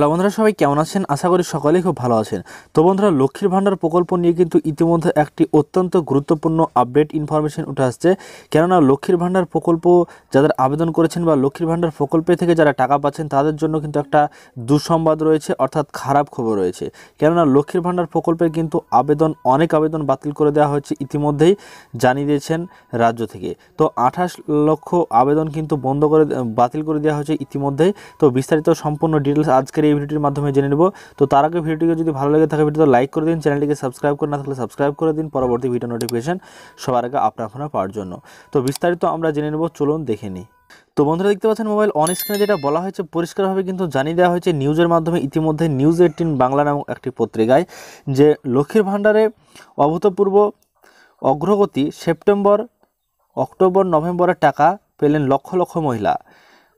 hello বন্ধুরা সবাই কেমন আছেন আশা করি সকলেই খুব ভালো আছেন তো বন্ধুরা লক্ষ্মীর ভাণ্ডার প্রকল্প নিয়ে কিন্তু ইতিমধ্যে একটি অত্যন্ত গুরুত্বপূর্ণ আপডেট ইনফরমেশন উঠে আসছে কেননা লক্ষ্মীর ভাণ্ডার প্রকল্প যাদের আবেদন করেছেন বা লক্ষ্মীর ভাণ্ডার প্রকল্পে থেকে যারা টাকা পাচ্ছেন তাদের জন্য কিন্তু একটা দুঃসংবাদ রয়েছে অর্থাৎ খারাপ খবর রয়েছে কেননা লক্ষ্মীর ভাণ্ডার প্রকল্পের কিন্তু আবেদন অনেক আবেদন বাতিল করে দেওয়া হয়েছে ইতিমধ্যেই জানিয়ে দিয়েছেন রাজ্য থেকে তো আঠাশ লক্ষ আবেদন কিন্তু বন্ধ করে বাতিল করে দেওয়া হয়েছে ইতিমধ্যেই তো বিস্তারিত সম্পূর্ণ ডিটেলস আজকের এই ভিডিওটির মাধ্যমে জেনে নেব তো তার আগে ভিডিওটিকে যদি ভালো লাগে থাকে ভিডিওটা লাইক করে দিন চ্যানেলটিকে সাবস্ক্রাইব করে না থাকলে সাবস্ক্রাইব করে দিন পরবর্তী ভিডিও নোটিফিকেশান সবার আগে আপনার ফোনে পাওয়ার জন্য তো বিস্তারিত আমরা জেনে নেব চলুন দেখে নিই তো বন্ধুরা দেখতে পাচ্ছেন মোবাইল অন স্ক্রিনে যেটা বলা হয়েছে পরিষ্কারভাবে কিন্তু জানিয়ে দেওয়া হয়েছে নিউজের মাধ্যমে ইতিমধ্যে নিউজ এইটিন বাংলা নামক একটি পত্রিকায় যে লক্ষ্মীর ভাণ্ডারে অভূতপূর্ব অগ্রগতি সেপ্টেম্বর অক্টোবর নভেম্বরের টাকা পেলেন লক্ষ লক্ষ মহিলা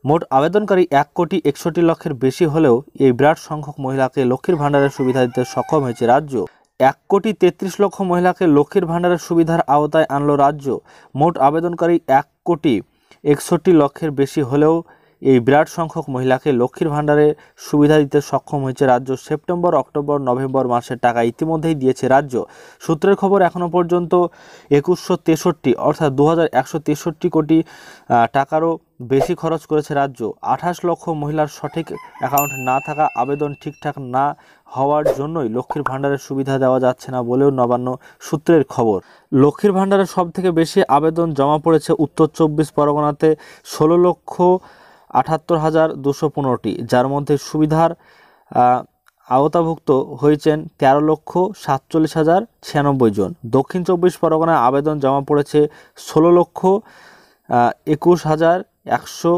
মোট আবেদনকারী এক কোটি একষট্টি লক্ষের বেশি হলেও এই বিরাট সংখ্যক মহিলাকে লক্ষ্মীর ভাণ্ডারের সুবিধা দিতে সক্ষম হয়েছে রাজ্য এক কোটি তেত্রিশ লক্ষ মহিলাকে লক্ষ্মীর ভাণ্ডারের সুবিধার আওতায় আনলো রাজ্য মোট আবেদনকারী এক কোটি একষট্টি লক্ষের বেশি হলেও এই বিরাট সংখ্যক মহিলাকে লক্ষ্মীর ভাণ্ডারে সুবিধা দিতে সক্ষম হয়েছে রাজ্য সেপ্টেম্বর অক্টোবর নভেম্বর মাসের টাকা ইতিমধ্যেই দিয়েছে রাজ্য সূত্রের খবর এখনও পর্যন্ত একুশশো তেষট্টি অর্থাৎ দু কোটি টাকারও বেশি খরচ করেছে রাজ্য আঠাশ লক্ষ মহিলার সঠিক অ্যাকাউন্ট না থাকা আবেদন ঠিকঠাক না হওয়ার জন্যই লক্ষ্মীর ভাণ্ডারের সুবিধা দেওয়া যাচ্ছে না বলেও নবান্ন সূত্রের খবর লক্ষ্মীর ভাণ্ডারের থেকে বেশি আবেদন জমা পড়েছে উত্তর চব্বিশ পরগনাতে ষোলো লক্ষ আটাত্তর হাজার দুশো পনেরোটি যার মধ্যে সুবিধার আওতাভুক্ত হয়েছেন তেরো লক্ষ সাতচল্লিশ হাজার ছিয়ানব্বই জন দক্ষিণ চব্বিশ পরগনায় আবেদন জমা পড়েছে ষোলো লক্ষ একুশ হাজার একশো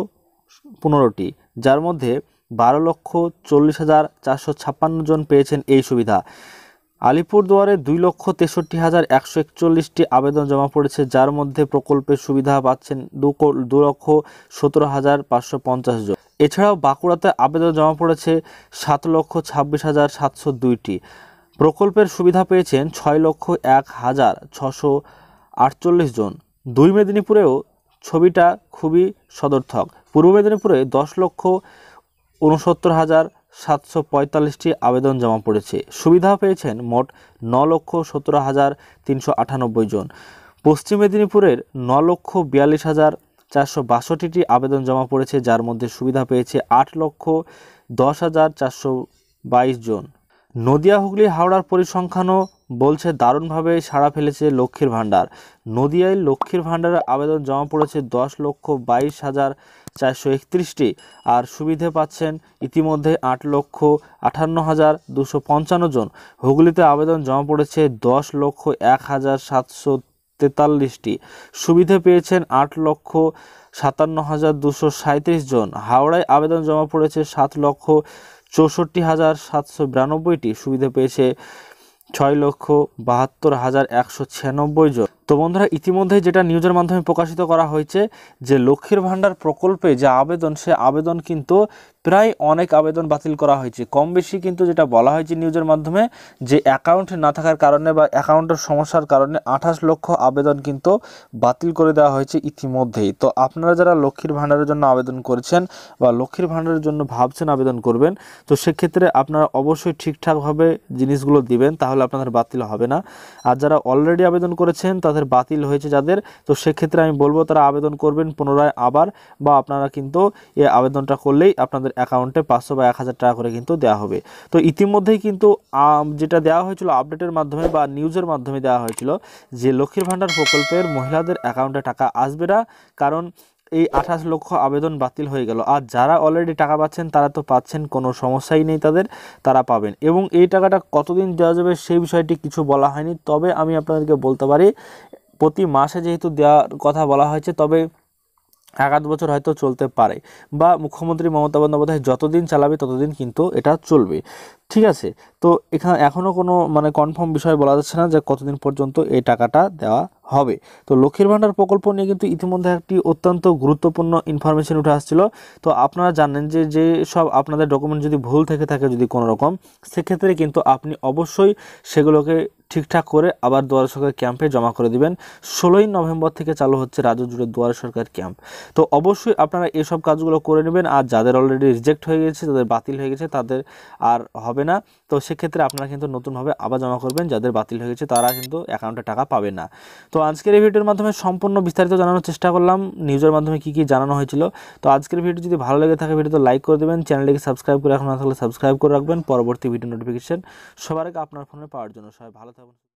পনেরোটি যার মধ্যে বারো লক্ষ চল্লিশ হাজার চারশো ছাপ্পান্ন জন পেয়েছেন এই সুবিধা আলিপুরদুয়ারে দুই লক্ষ তেষট্টি হাজার একশো একচল্লিশটি আবেদন জমা পড়েছে যার মধ্যে প্রকল্পের সুবিধা পাচ্ছেন দু লক্ষ সতেরো হাজার পাঁচশো পঞ্চাশ জন এছাড়াও বাঁকুড়াতে আবেদন জমা পড়েছে সাত লক্ষ ছাব্বিশ হাজার সাতশো দুইটি প্রকল্পের সুবিধা পেয়েছেন ছয় লক্ষ এক হাজার ছশো আটচল্লিশ জন দুই মেদিনীপুরেও ছবিটা খুবই সদর্থক পূর্ব মেদিনীপুরে দশ লক্ষ উনসত্তর হাজার সাতশো পঁয়তাল্লিশটি আবেদন জমা পড়েছে সুবিধা পেয়েছেন মোট ন লক্ষ সতেরো হাজার তিনশো আটানব্বই জন পশ্চিম মেদিনীপুরের ন লক্ষ বিয়াল্লিশ হাজার চারশো বাষট্টিটি আবেদন জমা পড়েছে যার মধ্যে সুবিধা পেয়েছে আট লক্ষ দশ হাজার চারশো বাইশ জন নদিয়া হুগলি হাওড়ার পরিসংখ্যানও বলছে দারুণভাবে সাড়া ফেলেছে লক্ষ্মীর ভাণ্ডার নদিয়ায় লক্ষ্মীর ভাণ্ডারের আবেদন জমা পড়েছে দশ লক্ষ বাইশ হাজার চারশো একত্রিশটি আর সুবিধে পাচ্ছেন ইতিমধ্যে আট লক্ষ আটান্ন হাজার দুশো পঞ্চান্ন জন হুগলিতে আবেদন জমা পড়েছে দশ লক্ষ এক হাজার সাতশো তেতাল্লিশটি সুবিধে পেয়েছেন আট লক্ষ সাতান্ন হাজার দুশো সাঁত্রিশ জন হাওড়ায় আবেদন জমা পড়েছে সাত লক্ষ চৌষট্টি হাজার সাতশো বিরানব্বইটি সুবিধা পেয়েছে ছয় লক্ষ বাহাত্তর হাজার একশো ছিয়ানব্বই জন তো বন্ধুরা ইতিমধ্যে যেটা নিউজের মাধ্যমে প্রকাশিত করা হয়েছে যে লক্ষ্মীর ভাণ্ডার প্রকল্পে যে আবেদন সে আবেদন কিন্তু প্রায় অনেক আবেদন বাতিল করা হয়েছে কম বেশি কিন্তু যেটা বলা হয়েছে নিউজের মাধ্যমে যে অ্যাকাউন্ট না থাকার কারণে বা অ্যাকাউন্টের সমস্যার কারণে আঠাশ লক্ষ আবেদন কিন্তু বাতিল করে দেওয়া হয়েছে ইতিমধ্যেই তো আপনারা যারা লক্ষ্মীর ভাণ্ডারের জন্য আবেদন করেছেন বা লক্ষ্মীর ভাণ্ডারের জন্য ভাবছেন আবেদন করবেন তো সেক্ষেত্রে আপনারা অবশ্যই ঠিকঠাকভাবে জিনিসগুলো দিবেন তাহলে আপনাদের বাতিল হবে না আর যারা অলরেডি আবেদন করেছেন তা তাদের বাতিল হয়েছে যাদের তো সেক্ষেত্রে আমি বলবো তারা আবেদন করবেন পুনরায় আবার বা আপনারা কিন্তু এ আবেদনটা করলেই আপনাদের অ্যাকাউন্টে পাঁচশো বা এক হাজার টাকা করে কিন্তু দেওয়া হবে তো ইতিমধ্যেই কিন্তু যেটা দেওয়া হয়েছিল আপডেটের মাধ্যমে বা নিউজের মাধ্যমে দেওয়া হয়েছিল যে লক্ষ্মীর ভাণ্ডার প্রকল্পের মহিলাদের অ্যাকাউন্টে টাকা আসবে না কারণ এই আঠাশ লক্ষ আবেদন বাতিল হয়ে গেল আর যারা অলরেডি টাকা পাচ্ছেন তারা তো পাচ্ছেন কোনো সমস্যাই নেই তাদের তারা পাবেন এবং এই টাকাটা কতদিন দেওয়া যাবে সেই বিষয়টি কিছু বলা হয়নি তবে আমি আপনাদেরকে বলতে পারি প্রতি মাসে যেহেতু দেওয়ার কথা বলা হয়েছে তবে এক আধ বছর হয়তো চলতে পারে বা মুখ্যমন্ত্রী মমতা বন্দ্যোপাধ্যায় যতদিন চালাবে ততদিন কিন্তু এটা চলবে ঠিক আছে তো এখানে এখনও কোনো মানে কনফার্ম বিষয় বলা যাচ্ছে না যে কতদিন পর্যন্ত এই টাকাটা দেওয়া হবে তো লক্ষ্মীর ভাণ্ডার প্রকল্প নিয়ে কিন্তু ইতিমধ্যে একটি অত্যন্ত গুরুত্বপূর্ণ ইনফরমেশন উঠে আসছিল তো আপনারা জানেন যে যে সব আপনাদের ডকুমেন্ট যদি ভুল থেকে থাকে যদি কোনো রকম সেক্ষেত্রে কিন্তু আপনি অবশ্যই সেগুলোকে ঠিকঠাক করে আবার দুয়ার সরকার ক্যাম্পে জমা করে দিবেন ষোলোই নভেম্বর থেকে চালু হচ্ছে রাজ্য জুড়ে দুয়ার সরকার ক্যাম্প তো অবশ্যই আপনারা এসব কাজগুলো করে নেবেন আর যাদের অলরেডি রিজেক্ট হয়ে গেছে যাদের বাতিল হয়ে গেছে তাদের আর হবে হবে না তো সেক্ষেত্রে আপনারা কিন্তু নতুনভাবে আবার জমা করবেন যাদের বাতিল হয়ে গেছে তারা কিন্তু অ্যাকাউন্টে টাকা পাবে না তো আজকের এই ভিডিওর মাধ্যমে সম্পূর্ণ বিস্তারিত জানানোর চেষ্টা করলাম নিউজের মাধ্যমে কি কি জানানো হয়েছিল তো আজকের ভিডিও যদি ভালো লেগে থাকে তো লাইক করে দেবেন চ্যানেলটিকে সাবস্ক্রাইব করে এখন না থাকলে সাবস্ক্রাইব করে রাখবেন পরবর্তী ভিডিও নোটিফিকেশান সবার আগে আপনার ফোনে পাওয়ার জন্য সবাই ভালো থাকুন